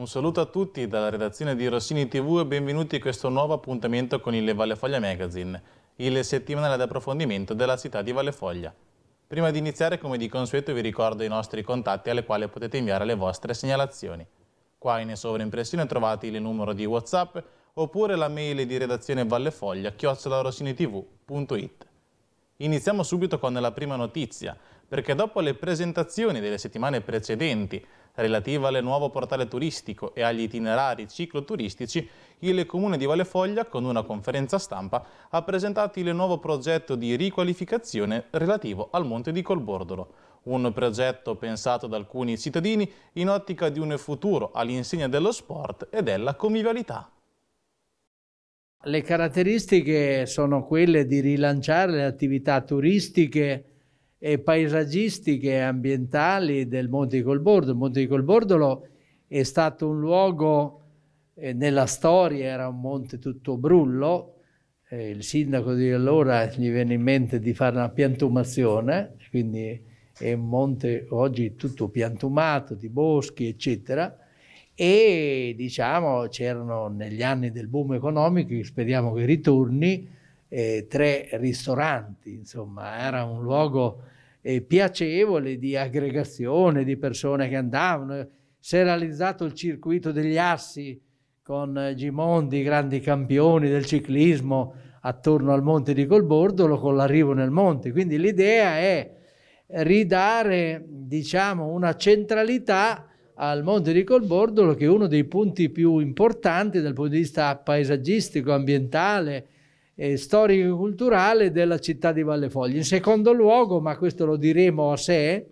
Un saluto a tutti dalla redazione di Rossini TV e benvenuti a questo nuovo appuntamento con il Valle Foglia Magazine, il settimanale d'approfondimento della città di Valle Foglia. Prima di iniziare, come di consueto, vi ricordo i nostri contatti alle quali potete inviare le vostre segnalazioni. Qua in sovraimpressione trovate il numero di WhatsApp oppure la mail di redazione vallefoglia chiocciolorossinitv.it. Iniziamo subito con la prima notizia, perché dopo le presentazioni delle settimane precedenti relativa al nuovo portale turistico e agli itinerari cicloturistici, il Comune di Vallefoglia, con una conferenza stampa, ha presentato il nuovo progetto di riqualificazione relativo al Monte di Colbordolo. Un progetto pensato da alcuni cittadini in ottica di un futuro all'insegna dello sport e della convivialità. Le caratteristiche sono quelle di rilanciare le attività turistiche eh, paesaggistiche e ambientali del Monte di Colbordo. Il Monte di Colbordolo è stato un luogo, eh, nella storia era un monte tutto brullo, eh, il sindaco di allora gli venne in mente di fare una piantumazione, quindi è un monte oggi tutto piantumato di boschi, eccetera, e diciamo c'erano negli anni del boom economico, speriamo che ritorni, eh, tre ristoranti, insomma era un luogo eh, piacevole di aggregazione di persone che andavano, si è realizzato il circuito degli assi con Gimondi, grandi campioni del ciclismo attorno al monte di Colbordolo con l'arrivo nel monte, quindi l'idea è ridare diciamo una centralità al Monte di Colbordolo, che è uno dei punti più importanti dal punto di vista paesaggistico, ambientale, eh, storico-culturale della città di Vallefoglia. In secondo luogo, ma questo lo diremo a sé,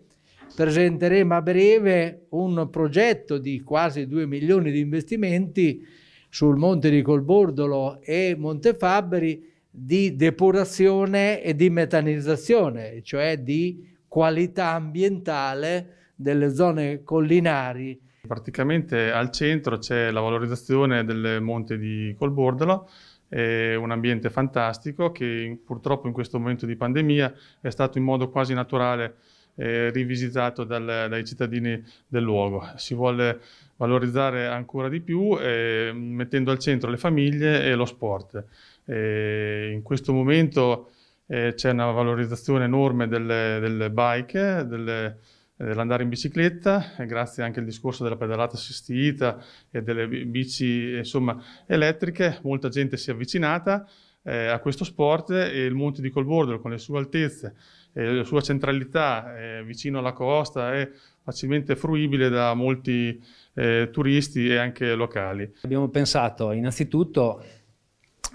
presenteremo a breve un progetto di quasi 2 milioni di investimenti sul Monte di Colbordolo e Montefabberi di depurazione e di metanizzazione, cioè di qualità ambientale delle zone collinari. Praticamente al centro c'è la valorizzazione del monte di Colbordolo è un ambiente fantastico che purtroppo in questo momento di pandemia è stato in modo quasi naturale eh, rivisitato dal, dai cittadini del luogo. Si vuole valorizzare ancora di più eh, mettendo al centro le famiglie e lo sport. Eh, in questo momento eh, c'è una valorizzazione enorme del, del bike, delle, eh, dell'andare in bicicletta, grazie anche al discorso della pedalata assistita e delle bici insomma, elettriche, molta gente si è avvicinata eh, a questo sport e il Monte di Colbordolo con le sue altezze e eh, la sua centralità eh, vicino alla costa è facilmente fruibile da molti eh, turisti e anche locali. Abbiamo pensato innanzitutto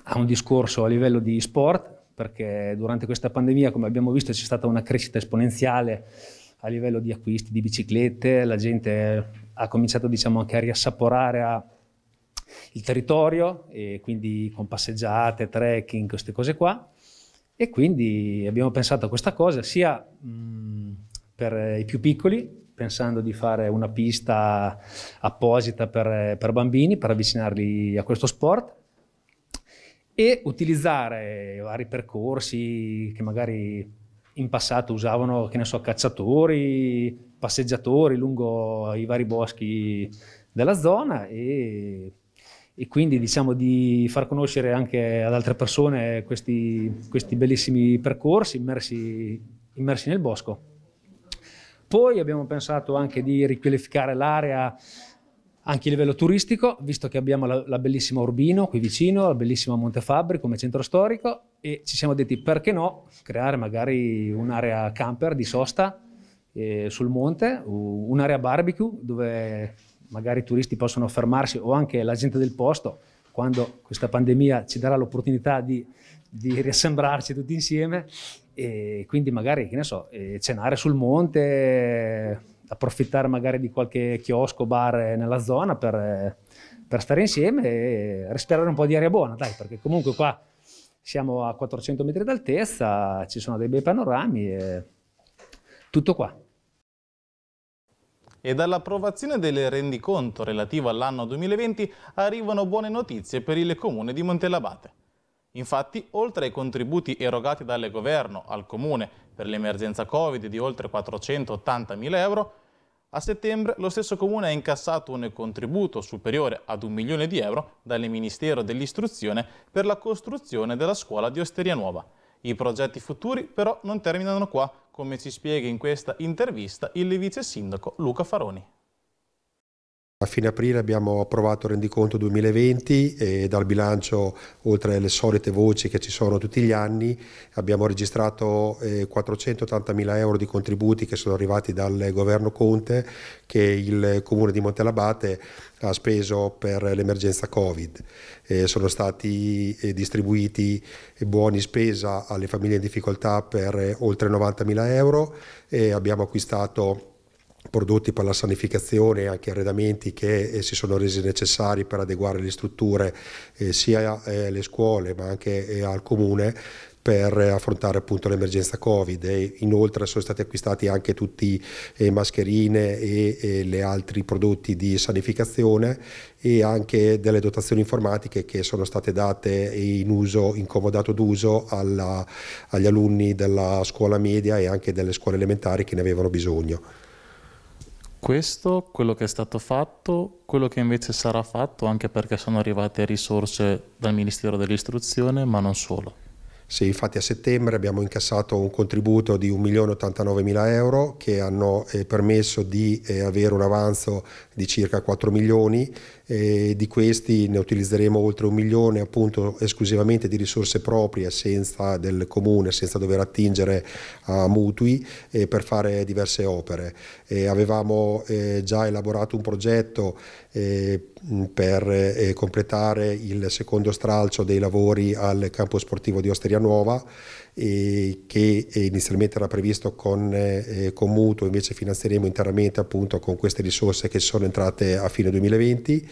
a un discorso a livello di sport perché durante questa pandemia come abbiamo visto c'è stata una crescita esponenziale a livello di acquisti di biciclette, la gente ha cominciato diciamo, anche a riassaporare a il territorio, e quindi con passeggiate, trekking, queste cose qua. E quindi abbiamo pensato a questa cosa sia mh, mm, per i più piccoli, pensando di fare una pista apposita per, per, bambini, per avvicinarli a questo sport e utilizzare vari percorsi che magari in passato usavano, che ne so, cacciatori, passeggiatori lungo i vari boschi della zona e, e quindi diciamo di far conoscere anche ad altre persone questi, questi bellissimi percorsi immersi, immersi nel bosco. Poi abbiamo pensato anche di riqualificare l'area anche a livello turistico, visto che abbiamo la, la bellissima Urbino qui vicino, la bellissima Montefabbri come centro storico e ci siamo detti perché no creare magari un'area camper di sosta eh, sul monte, un'area barbecue dove magari i turisti possono fermarsi o anche la gente del posto quando questa pandemia ci darà l'opportunità di, di riassembrarci tutti insieme e quindi magari, che ne so, eh, cenare sul monte, approfittare magari di qualche chiosco, bar eh, nella zona per, eh, per stare insieme e respirare un po' di aria buona, dai, perché comunque qua siamo a 400 metri d'altezza, ci sono dei bei panorami e tutto qua. E dall'approvazione del rendiconto relativo all'anno 2020 arrivano buone notizie per il comune di Montelabate. Infatti, oltre ai contributi erogati dal governo al comune per l'emergenza Covid di oltre 480.000 euro, a settembre lo stesso comune ha incassato un contributo superiore ad un milione di euro dal Ministero dell'Istruzione per la costruzione della scuola di Osteria Nuova. I progetti futuri però non terminano qua, come ci spiega in questa intervista il vice sindaco Luca Faroni. A fine aprile abbiamo approvato il rendiconto 2020 e dal bilancio, oltre alle solite voci che ci sono tutti gli anni, abbiamo registrato 480 eh, mila euro di contributi che sono arrivati dal governo Conte che il comune di Montelabate ha speso per l'emergenza Covid. Eh, sono stati eh, distribuiti buoni spesa alle famiglie in difficoltà per oltre 90 mila euro e abbiamo acquistato prodotti per la sanificazione, e anche arredamenti che eh, si sono resi necessari per adeguare le strutture eh, sia eh, alle scuole ma anche eh, al comune per eh, affrontare appunto l'emergenza Covid e inoltre sono stati acquistati anche tutti eh, mascherine e, e le altri prodotti di sanificazione e anche delle dotazioni informatiche che sono state date in uso, in comodato d'uso agli alunni della scuola media e anche delle scuole elementari che ne avevano bisogno questo, quello che è stato fatto, quello che invece sarà fatto, anche perché sono arrivate risorse dal Ministero dell'Istruzione, ma non solo. Sì, infatti a settembre abbiamo incassato un contributo di 1.089.000 euro che hanno eh, permesso di eh, avere un avanzo di circa 4 milioni eh, di questi ne utilizzeremo oltre un milione appunto esclusivamente di risorse proprie senza del comune, senza dover attingere a mutui eh, per fare diverse opere. Eh, avevamo già elaborato un progetto eh, per eh, completare il secondo stralcio dei lavori al campo sportivo di Osteria Nuova che eh, inizialmente era previsto con, eh, eh con, mutuo, invece finanzieremo interamente appunto con queste risorse che sono entrate a fine 2020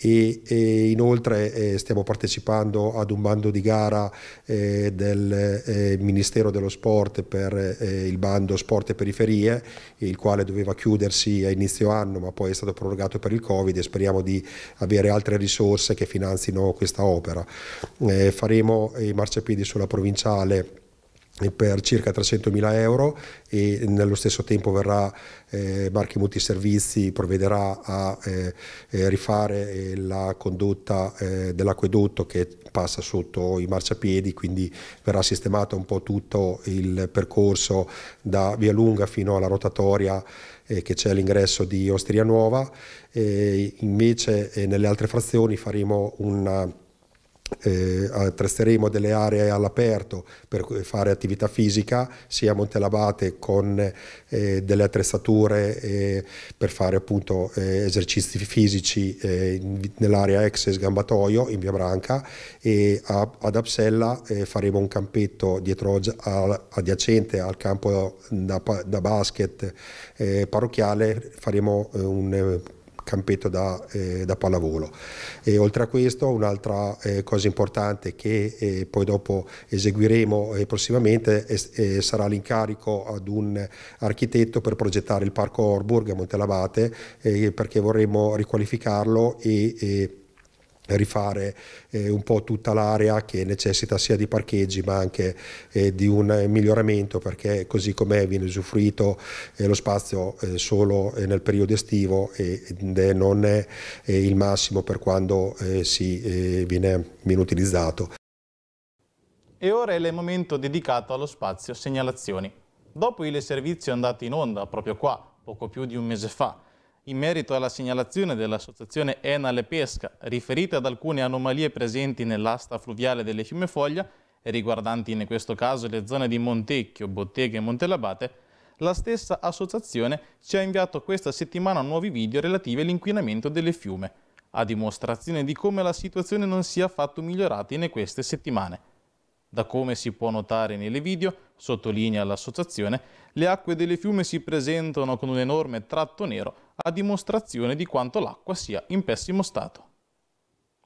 e, e inoltre eh, stiamo partecipando ad un bando di gara eh, del eh, Ministero dello Sport per eh, il bando Sport e Periferie, il quale doveva chiudersi a inizio anno ma poi è stato prorogato per il Covid e speriamo di avere altre risorse che finanzino questa opera. Eh, faremo i marciapiedi sulla provinciale per circa 300.000 euro e nello stesso tempo verrà eh, Marchi Multiservizi provvederà a eh, eh rifare eh, la condotta eh, dell'acquedotto che passa sotto i marciapiedi, quindi verrà sistemato un po' tutto il percorso da Via Lunga fino alla rotatoria eh, che c'è all'ingresso di Osteria Nuova. invece nelle altre frazioni faremo una eh, eh, trasteremo delle aree all'aperto per fare attività fisica sia a Montelabate con eh, delle attrezzature eh, per fare appunto eh, esercizi fisici eh, nell'area ex sgambatoio in Via Branca e a, ad Apsella faremo un campetto dietro a, adiacente al campo da, da basket parrocchiale faremo un campetto da, eh, da pallavolo. E oltre a questo un'altra eh, cosa importante che eh, poi dopo eseguiremo eh, prossimamente eh, sarà l'incarico ad un architetto per progettare il parco Orburg a Montelabate eh, perché vorremmo riqualificarlo e rifare eh, un po' tutta l'area che necessita sia di parcheggi ma anche eh, di un miglioramento perché così com'è viene usufruito eh, lo spazio eh, solo eh, nel periodo estivo ed è non è eh, il massimo per quando si viene, viene utilizzato. E ora è il momento dedicato allo spazio segnalazioni. Dopo il servizio è andato in onda proprio qua, poco più di un mese fa, in merito alla segnalazione dell'associazione Enale Pesca riferita ad alcune anomalie presenti nell'asta fluviale delle Fiumefoglia e riguardanti in questo caso le zone di Montecchio, Bottega e Montelabate, la stessa associazione ci ha inviato questa settimana nuovi video relativi all'inquinamento delle fiume, a dimostrazione di come la situazione non sia affatto migliorata in queste settimane. Da come si può notare nelle video, sottolinea l'associazione, le acque delle fiume si presentano con un enorme tratto nero a dimostrazione di quanto l'acqua sia in pessimo stato.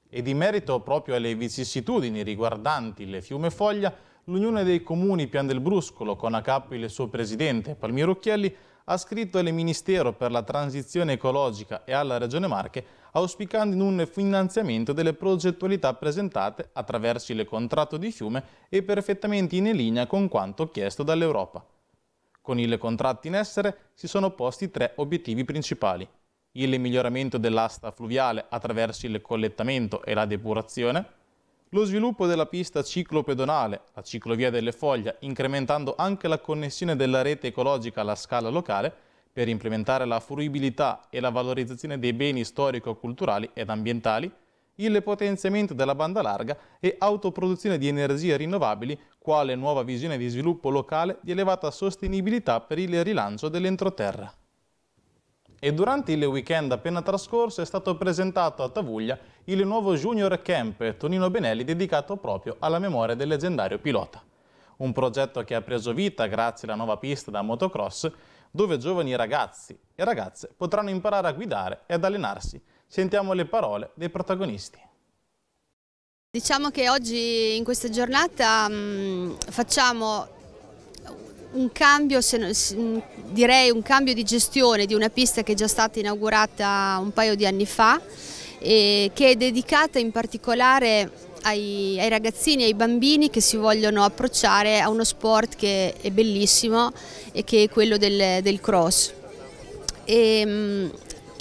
Ed in merito proprio alle vicissitudini riguardanti le fiume Foglia, l'Unione dei Comuni Pian del Bruscolo, con a capo il suo presidente Palmiro Occhielli, ha scritto al Ministero per la Transizione Ecologica e alla Regione Marche auspicando un finanziamento delle progettualità presentate attraverso il contratto di fiume e perfettamente in linea con quanto chiesto dall'Europa. Con il contratto in essere si sono posti tre obiettivi principali. Il miglioramento dell'asta fluviale attraverso il collettamento e la depurazione, lo sviluppo della pista ciclopedonale, la ciclovia delle foglie, incrementando anche la connessione della rete ecologica alla scala locale, per implementare la fruibilità e la valorizzazione dei beni storico-culturali ed ambientali, il potenziamento della banda larga e autoproduzione di energie rinnovabili quale nuova visione di sviluppo locale di elevata sostenibilità per il rilancio dell'entroterra e durante il weekend appena trascorso è stato presentato a Tavuglia il nuovo Junior Camp Tonino Benelli dedicato proprio alla memoria del leggendario pilota. Un progetto che ha preso vita grazie alla nuova pista da motocross dove giovani ragazzi e ragazze potranno imparare a guidare e ad allenarsi. Sentiamo le parole dei protagonisti. Diciamo che oggi in questa giornata mh, mm, facciamo un cambio, direi un cambio di gestione di una pista che è già stata inaugurata un paio di anni fa e che è dedicata in particolare ai, ai ragazzini e ai bambini che si vogliono approcciare a uno sport che è bellissimo e che è quello del, del cross. E, ehm,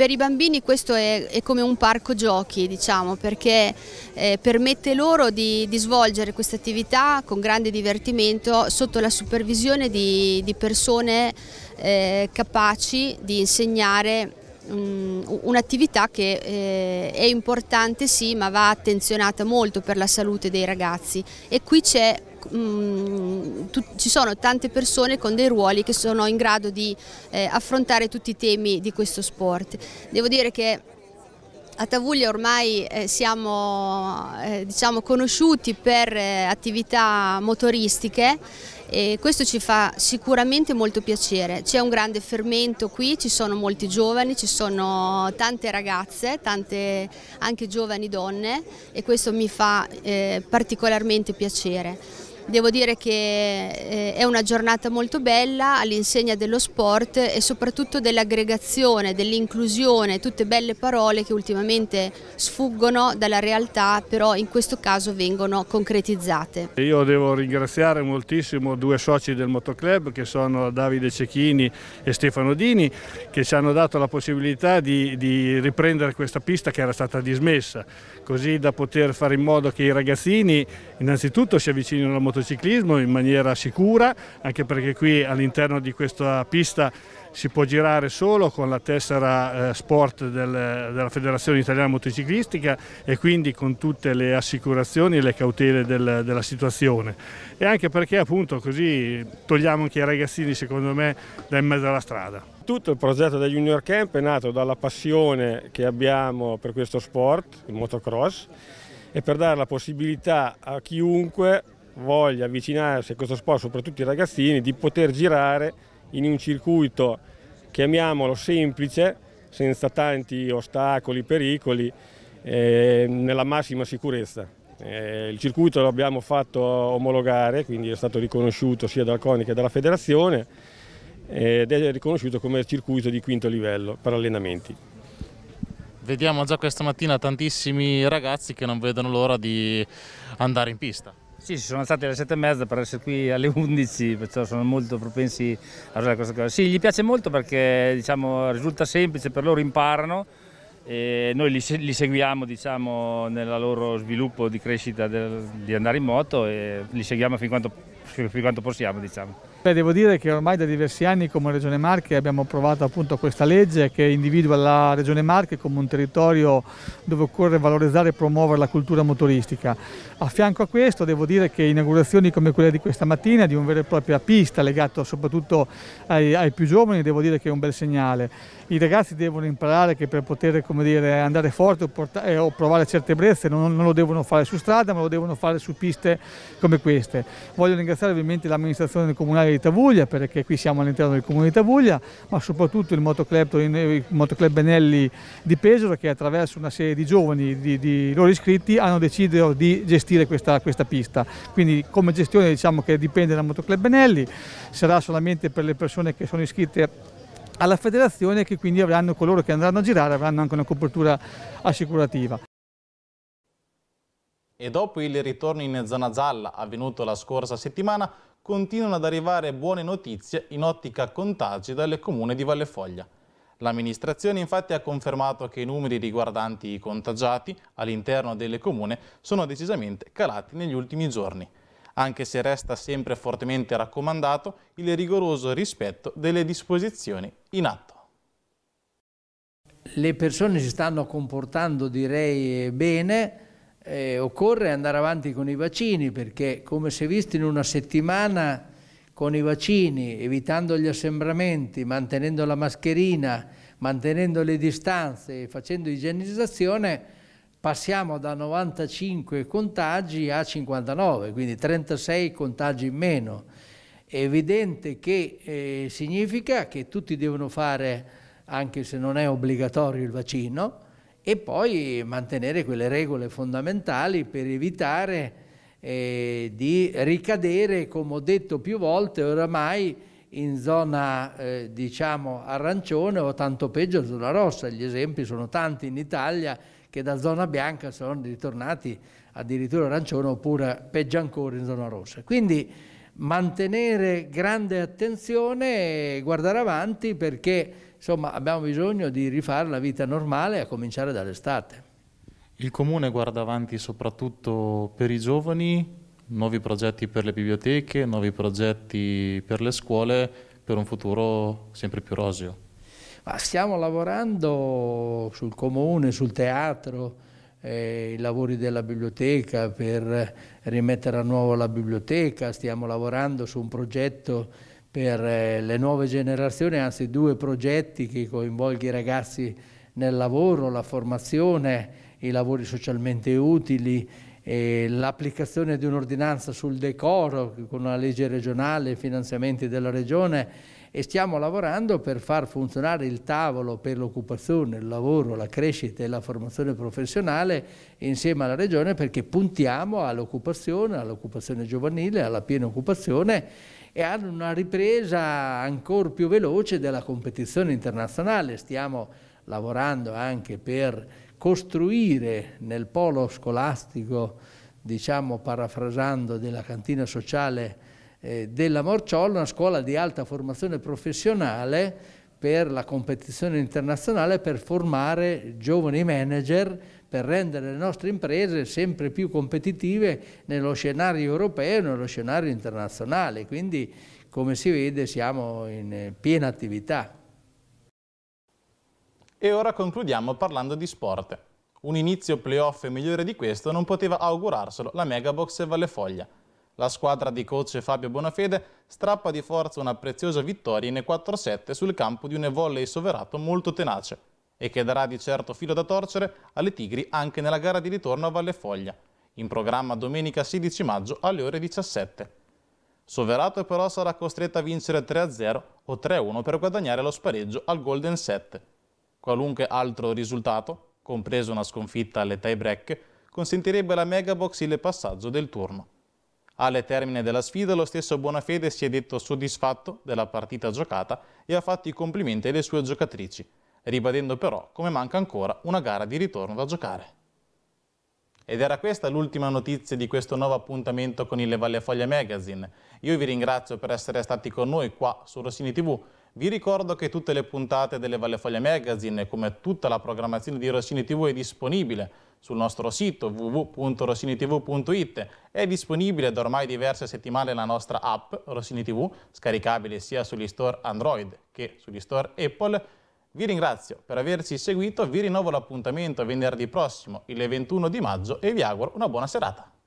per i bambini questo è, è come un parco giochi, diciamo, perché eh, permette loro di, di svolgere questa attività con grande divertimento sotto la supervisione di, di persone eh, capaci di insegnare mm, un'attività che eh, è importante sì ma va attenzionata molto per la salute dei ragazzi e qui c'è mh, mm, ci sono tante persone con dei ruoli che sono in grado di eh, affrontare tutti i temi di questo sport. Devo dire che a Tavuglia ormai eh, siamo eh, diciamo conosciuti per eh, attività motoristiche e questo ci fa sicuramente molto piacere. C'è un grande fermento qui, ci sono molti giovani, ci sono tante ragazze, tante anche giovani donne e questo mi fa eh, particolarmente piacere. Devo dire che eh, è una giornata molto bella all'insegna dello sport e soprattutto dell'aggregazione, dell'inclusione, tutte belle parole che ultimamente sfuggono dalla realtà, però in questo caso vengono concretizzate. Io devo ringraziare moltissimo due soci del motoclub che sono Davide Cecchini e Stefano Dini che ci hanno dato la possibilità di, di riprendere questa pista che era stata dismessa, così da poter fare in modo che i ragazzini innanzitutto si avvicinino alla motocicletta motociclismo in maniera sicura, anche perché qui all'interno di questa pista si può girare solo con la tessera eh, sport del, della Federazione Italiana Motociclistica e quindi con tutte le assicurazioni e le cautele del, della situazione e anche perché appunto così togliamo anche i ragazzini secondo me da in mezzo alla strada. Tutto il progetto del Junior Camp è nato dalla passione che abbiamo per questo sport, il motocross, e per dare la possibilità a chiunque voglia avvicinarsi a questo sport, soprattutto i ragazzini, di poter girare in un circuito, chiamiamolo semplice, senza tanti ostacoli, pericoli, eh, nella massima sicurezza. Eh, il circuito l'abbiamo fatto omologare, quindi è stato riconosciuto sia dal CONI che dalla federazione ed è riconosciuto come circuito di quinto livello per allenamenti. Vediamo già questa mattina tantissimi ragazzi che non vedono l'ora di andare in pista. Sì, ci sono stati alle 7 e mezza per essere qui alle 11, perciò sono molto propensi a usare questa cosa. Sì, gli piace molto perché diciamo, risulta semplice, per loro imparano e noi li, li seguiamo diciamo, nel loro sviluppo di crescita del, di andare in moto e li seguiamo fin quando più quanto possiamo. Diciamo. Beh, devo dire che ormai da diversi anni come Regione Marche abbiamo approvato appunto questa legge che individua la Regione Marche come un territorio dove occorre valorizzare e promuovere la cultura motoristica. A fianco a questo devo dire che inaugurazioni come quella di questa mattina di un vero e propria pista legata soprattutto ai, ai, più giovani devo dire che è un bel segnale. I ragazzi devono imparare che per poter dire, andare forte o, portare, eh, o, provare certe brezze non, non lo devono fare su strada ma lo devono fare su piste come queste. Voglio ringraziare ringraziare ovviamente l'amministrazione comunale di Tavuglia perché qui siamo all'interno del comune di Tavuglia, ma soprattutto il motoclub, eh, il motoclub Benelli di Pesaro che attraverso una serie di giovani, di, di loro iscritti, hanno deciso di gestire questa, questa pista. Quindi come gestione diciamo che dipende dal motoclub Benelli, sarà solamente per le persone che sono iscritte alla federazione che quindi avranno coloro che andranno a girare avranno anche una copertura assicurativa e dopo il ritorno in zona gialla avvenuto la scorsa settimana continuano ad arrivare buone notizie in ottica contagi dalle comune di Valle Foglia. L'amministrazione infatti ha confermato che i numeri riguardanti i contagiati all'interno delle comune sono decisamente calati negli ultimi giorni, anche se resta sempre fortemente raccomandato il rigoroso rispetto delle disposizioni in atto. Le persone si stanno comportando direi bene, eh, occorre andare avanti con i vaccini perché come si è visto in una settimana con i vaccini, evitando gli assembramenti, mantenendo la mascherina, mantenendo le distanze e facendo igienizzazione, passiamo da 95 contagi a 59, quindi 36 contagi in meno. È evidente che eh, significa che tutti devono fare, anche se non è obbligatorio il vaccino, e poi mantenere quelle regole fondamentali per evitare eh, di ricadere, come ho detto più volte, oramai in zona eh, diciamo arancione o tanto peggio zona rossa. Gli esempi sono tanti in Italia che da zona bianca sono ritornati addirittura arancione oppure peggio ancora in zona rossa. Quindi mantenere grande attenzione e guardare avanti perché Insomma, abbiamo bisogno di rifare la vita normale a cominciare dall'estate. Il comune guarda avanti soprattutto per i giovani, nuovi progetti per le biblioteche, nuovi progetti per le scuole, per un futuro sempre più roseo. Ma stiamo lavorando sul comune, sul teatro, eh, i lavori della biblioteca per rimettere a nuovo la biblioteca, stiamo lavorando su un progetto per eh, le nuove generazioni, anzi due progetti che coinvolgono i ragazzi nel lavoro, la formazione, i lavori socialmente utili, l'applicazione di un'ordinanza sul decoro con una legge regionale, i finanziamenti della regione e stiamo lavorando per far funzionare il tavolo per l'occupazione, il lavoro, la crescita e la formazione professionale insieme alla Regione perché puntiamo all'occupazione, all'occupazione giovanile, alla piena occupazione e ad una ripresa ancora più veloce della competizione internazionale. Stiamo lavorando anche per costruire nel polo scolastico, diciamo parafrasando della cantina sociale, eh, della Morciolo, una scuola di alta formazione professionale per la competizione internazionale, per formare giovani manager, per rendere le nostre imprese sempre più competitive nello scenario europeo e nello scenario internazionale. Quindi, come si vede, siamo in eh, piena attività. E ora concludiamo parlando di sport. Un inizio playoff migliore di questo non poteva augurarselo la Megabox Valle Foglia, la squadra di coach Fabio Bonafede strappa di forza una preziosa vittoria in 4-7 sul campo di un volley soverato molto tenace e che darà di certo filo da torcere alle Tigri anche nella gara di ritorno a Valle Foglia, in programma domenica 16 maggio alle ore 17. Soverato però sarà costretto a vincere 3-0 o 3-1 per guadagnare lo spareggio al Golden 7. Qualunque altro risultato, compresa una sconfitta alle tie break, consentirebbe alla Megabox il passaggio del turno. Alle termine della sfida lo stesso Bonafede si è detto soddisfatto della partita giocata e ha fatto i complimenti alle sue giocatrici, ribadendo però come manca ancora una gara di ritorno da giocare. Ed era questa l'ultima notizia di questo nuovo appuntamento con il Valle Foglia Magazine. Io vi ringrazio per essere stati con noi qua su Rossini TV. Vi ricordo che tutte le puntate delle Valle Foglia Magazine, come tutta la programmazione di Rossini TV, è disponibile sul nostro sito www.rossinitv.it. È disponibile da ormai diverse settimane la nostra app Rossini TV, scaricabile sia sugli store Android che sugli store Apple. Vi ringrazio per averci seguito, vi rinnovo l'appuntamento venerdì prossimo, il 21 di maggio, e vi auguro una buona serata.